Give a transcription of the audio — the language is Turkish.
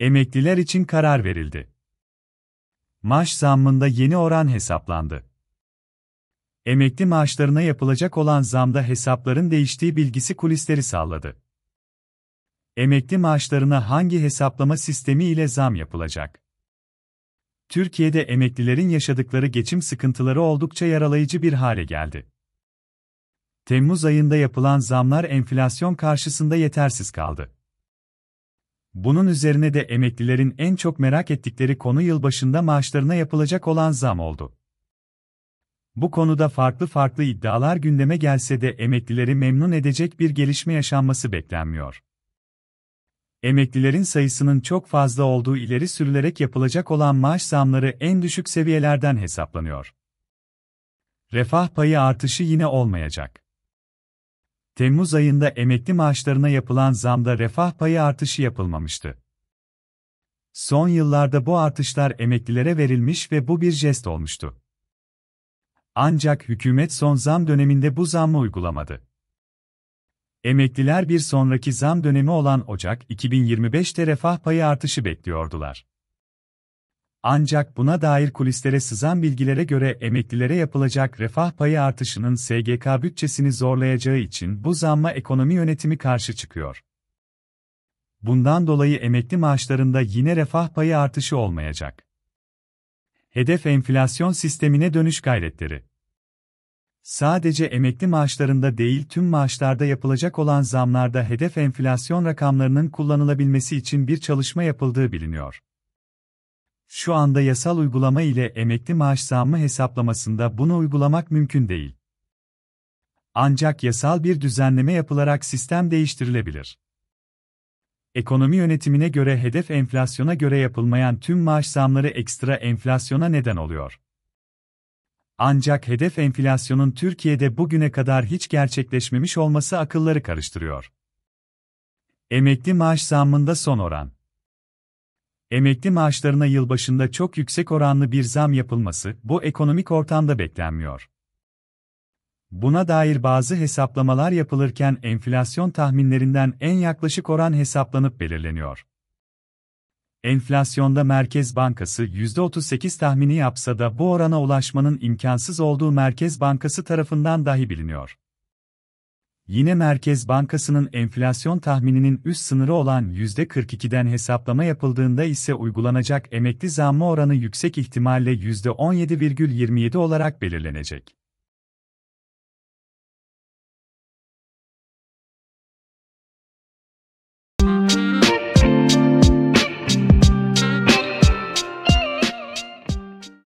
Emekliler için karar verildi. Maaş zammında yeni oran hesaplandı. Emekli maaşlarına yapılacak olan zamda hesapların değiştiği bilgisi kulisleri sağladı. Emekli maaşlarına hangi hesaplama sistemi ile zam yapılacak? Türkiye'de emeklilerin yaşadıkları geçim sıkıntıları oldukça yaralayıcı bir hale geldi. Temmuz ayında yapılan zamlar enflasyon karşısında yetersiz kaldı. Bunun üzerine de emeklilerin en çok merak ettikleri konu yılbaşında maaşlarına yapılacak olan zam oldu. Bu konuda farklı farklı iddialar gündeme gelse de emeklileri memnun edecek bir gelişme yaşanması beklenmiyor. Emeklilerin sayısının çok fazla olduğu ileri sürülerek yapılacak olan maaş zamları en düşük seviyelerden hesaplanıyor. Refah payı artışı yine olmayacak. Temmuz ayında emekli maaşlarına yapılan zamda refah payı artışı yapılmamıştı. Son yıllarda bu artışlar emeklilere verilmiş ve bu bir jest olmuştu. Ancak hükümet son zam döneminde bu zammı uygulamadı. Emekliler bir sonraki zam dönemi olan Ocak 2025'te refah payı artışı bekliyordular. Ancak buna dair kulislere sızan bilgilere göre emeklilere yapılacak refah payı artışının SGK bütçesini zorlayacağı için bu zamma ekonomi yönetimi karşı çıkıyor. Bundan dolayı emekli maaşlarında yine refah payı artışı olmayacak. Hedef enflasyon sistemine dönüş gayretleri. Sadece emekli maaşlarında değil tüm maaşlarda yapılacak olan zamlarda hedef enflasyon rakamlarının kullanılabilmesi için bir çalışma yapıldığı biliniyor. Şu anda yasal uygulama ile emekli maaş zammı hesaplamasında bunu uygulamak mümkün değil. Ancak yasal bir düzenleme yapılarak sistem değiştirilebilir. Ekonomi yönetimine göre hedef enflasyona göre yapılmayan tüm maaş zamları ekstra enflasyona neden oluyor. Ancak hedef enflasyonun Türkiye'de bugüne kadar hiç gerçekleşmemiş olması akılları karıştırıyor. Emekli maaş zammında son oran Emekli maaşlarına yılbaşında çok yüksek oranlı bir zam yapılması bu ekonomik ortamda beklenmiyor. Buna dair bazı hesaplamalar yapılırken enflasyon tahminlerinden en yaklaşık oran hesaplanıp belirleniyor. Enflasyonda Merkez Bankası %38 tahmini yapsa da bu orana ulaşmanın imkansız olduğu Merkez Bankası tarafından dahi biliniyor. Yine Merkez Bankası'nın enflasyon tahmininin üst sınırı olan %42'den hesaplama yapıldığında ise uygulanacak emekli zammı oranı yüksek ihtimalle %17,27 olarak belirlenecek.